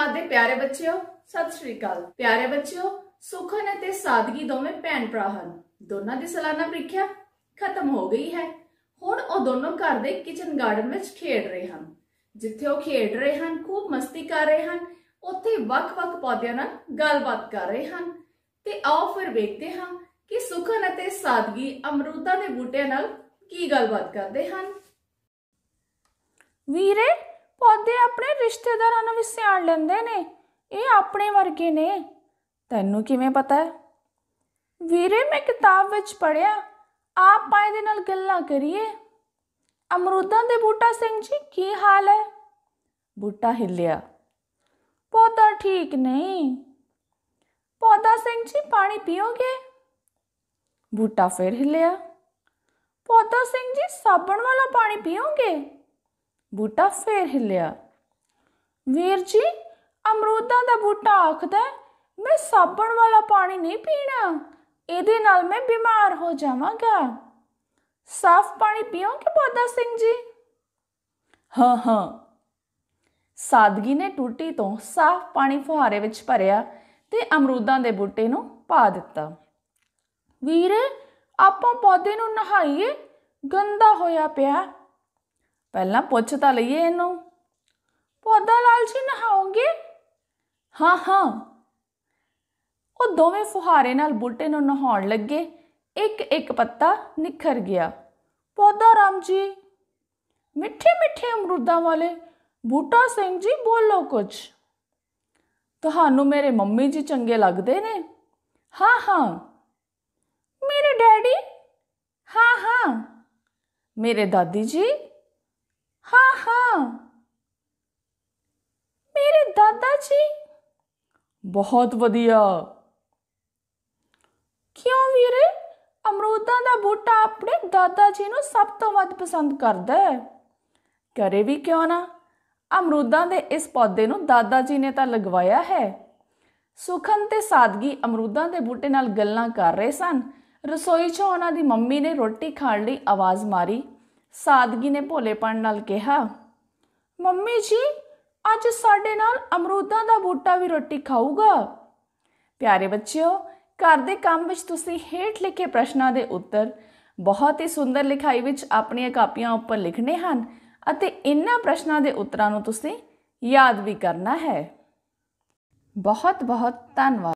ਧੰਨਵਾਦ ਦੇ ਪਿਆਰੇ ਬੱਚਿਓ ਸਤਿ ਸ਼੍ਰੀ ਅਕਾਲ ਪਿਆਰੇ ਬੱਚਿਓ ਸੁਖਨ ਅਤੇ ਸਾਦਗੀ ਦੋਵੇਂ ਭੈਣ ਭਰਾ ਹਨ ਦੋਨਾਂ ਦੀ ਸਾਲਾਨਾ ਪ੍ਰੀਖਿਆ ਖਤਮ ਹੋ ਗਈ ਹੈ ਹੁਣ ਉਹ ਦੋਨੋਂ ਘਰ ਦੇ ਕਿਚਨ ਗਾਰਡਨ ਵਿੱਚ ਖੇਡ ਰਹੇ ਹਨ ਜਿੱਥੇ ਉਹ ਖੇਡ ਰਹੇ ਹਨ ਖੂਬ ਮਸਤੀ ਕਰ ਰਹੇ ਹਨ ਉੱਥੇ ਵੱਖ-ਵੱਖ ਪੌਦਿਆਂ ਨਾਲ ਗੱਲਬਾਤ ਕਰ ਰਹੇ ਹਨ ਤੇ ਆਓ ਫਿਰ ਵੇਖਦੇ ਹਾਂ ਕਿ ਸੁਖਨ ਅਤੇ ਸਾਦਗੀ ਅਮਰੂਦਾਂ ਦੇ ਬੂਟਿਆਂ ਨਾਲ ਕੀ ਗੱਲਬਾਤ ਕਰਦੇ ਹਨ ਵੀਰੇ ਪੌਦੇ ਆਪਣੇ ਰਿਸ਼ਤੇਦਾਰਾਂ ਨੂੰ ਵੀ ਸਿਆਣ ਲੈਂਦੇ ਨੇ ਇਹ ਆਪਣੇ ਵਰਗੇ ਨੇ ਤੈਨੂੰ ਕਿਵੇਂ ਪਤਾ ਹੈ ਵੀਰੇ ਮੈਂ ਕਿਤਾਬ ਵਿੱਚ ਪੜਿਆ ਆਪ ਪਾਏ ਦੇ ਨਾਲ ਗੱਲਾਂ ਕਰੀਏ ਅਮਰੂਦਾਂ ਦੇ ਬੂਟਾ ਸਿੰਘ ਜੀ ਕੀ ਹਾਲ ਹੈ ਬੂਟਾ ਹਿੱਲਿਆ ਪੌਦਾ ਠੀਕ ਨਹੀਂ ਪੌਦਾ ਸਿੰਘ ਜੀ ਪਾਣੀ ਪੀਓਗੇ ਬੂਟਾ ਫਿਰ ਹਿੱਲਿਆ ਪੌਦਾ ਸਿੰਘ ਜੀ ਸਾਬਣ ਵਾਲਾ ਪਾਣੀ ਪੀਓਗੇ ਬੂਟਾ ਫੇਰ ਹਿੱਲਿਆ ਵੀਰ ਜੀ ਅਮਰੂਦਾਂ ਦਾ ਬੂਟਾ ਆਖਦਾ ਮੈਂ ਸਾਬਣ ਵਾਲਾ ਪਾਣੀ ਨਹੀਂ ਪੀਣਾ ਇਹਦੇ ਨਾਲ ਮੈਂ ਬਿਮਾਰ ਹੋ ਜਾਵਾਂਗਾ ਸਾਫ਼ ਪਾਣੀ ਪੀਓਗੇ ਪੌਦਾ ਸਿੰਘ ਜੀ ਹਾਂ ਹਾਂ ਸਾਦਗੀ ਨੇ ਟੂਟੀ ਤੋਂ ਸਾਫ਼ ਪਾਣੀ ਫੁਹਾਰੇ ਵਿੱਚ ਭਰਿਆ ਤੇ ਅਮਰੂਦਾਂ ਦੇ ਬੂਟੇ ਨੂੰ ਪਾ ਦਿੱਤਾ ਵੀਰੇ ਆਪਾਂ ਪੌਦੇ ਨੂੰ ਨਹਾਈਏ ਗੰਦਾ ਹੋਇਆ ਪਿਆ ਪਹਿਲਾਂ ਪੁੱਛ ਤਾਂ ਲਈਏ ਇਹਨੂੰ ਪੌਦਾ ਲਾਲਚੀ ਨਹਾਉਂਗੇ ਹਾਂ ਹਾਂ ਉਹ ਦੋਵੇਂ ਫੁਹਾਰੇ ਨਾਲ ਬੁੱਟੇ ਨੂੰ ਨਹਾਉਣ ਲੱਗੇ ਇੱਕ ਇੱਕ ਪੱਤਾ ਨਿਖਰ ਗਿਆ ਪੌਦਾ ਰਾਮ ਜੀ ਮਿੱਠੇ ਮਿੱਠੇ ਅਮਰੂਦਾਂ ਵਾਲੇ ਬੂਟਾ ਸਿੰਘ ਜੀ ਬੋਲੋ ਕੁਝ ਤੁਹਾਨੂੰ ਮੇਰੇ ਮੰਮੀ ਜੀ ਚੰਗੇ ਲੱਗਦੇ ਨੇ ਹਾਂ ਹਾਂ ਮੇਰੇ ਡੈਡੀ ਹਾਂ ਹਾਂ ਮੇਰੇ ਦਾਦੀ ਜੀ ਜੀ ਬਹੁਤ ਵਧੀਆ ਕਿਉਂ ਵੀਰੇ ਅਮਰੂਦਾਂ ਦਾ ਬੂਟਾ ਆਪਣੇ ਦਾਦਾ ਜੀ ਨੂੰ ਸਭ ਤੋਂ ਵੱਧ ਪਸੰਦ ਕਰਦਾ ਹੈ ਕਰੇ ਵੀ ਕਿਉਂ ਨਾ ਅਮਰੂਦਾਂ ਦੇ ਇਸ ਪੌਦੇ ਨੂੰ ਦਾਦਾ ਜੀ ਨੇ ਤਾਂ ਲਗਵਾਇਆ ਹੈ ਸੁਖਨ ਤੇ ਸਾਦਗੀ ਅਮਰੂਦਾਂ ਦੇ ਬੂਟੇ ਨਾਲ ਗੱਲਾਂ ਕਰ ਰਹੇ ਸਨ ਰਸੋਈ 'ਚ ਉਹਨਾਂ ਦੀ ਮੰਮੀ ਨੇ ਰੋਟੀ ਖਾਣ ਲਈ ਆਵਾਜ਼ ਮਾਰੀ ਸਾਦਗੀ ਨੇ ਭੋਲੇਪਣ ਨਾਲ ਕਿਹਾ ਮੰਮੀ ਜੀ ਅੱਜ ਸਾਡੇ ਨਾਲ ਅਮਰੂਦਾਂ ਦਾ ਬੂਟਾ ਵੀ ਰੋਟੀ ਖਾਊਗਾ ਪਿਆਰੇ ਬੱਚਿਓ ਘਰ ਦੇ ਕੰਮ ਵਿੱਚ ਤੁਸੀਂ ਹੇਠ ਲਿਖੇ ਪ੍ਰਸ਼ਨਾਂ ਦੇ ਉੱਤਰ ਬਹੁਤ ਹੀ ਸੁੰਦਰ ਲਿਖਾਈ ਵਿੱਚ ਆਪਣੀਆਂ ਕਾਪੀਆਂ ਉੱਪਰ ਲਿਖਣੇ ਹਨ ਅਤੇ ਇਹਨਾਂ ਪ੍ਰਸ਼ਨਾਂ ਦੇ ਉੱਤਰਾਂ ਨੂੰ ਤੁਸੀਂ ਯਾਦ ਵੀ ਕਰਨਾ ਹੈ ਬਹੁਤ ਬਹੁਤ ਧੰਨਵਾਦ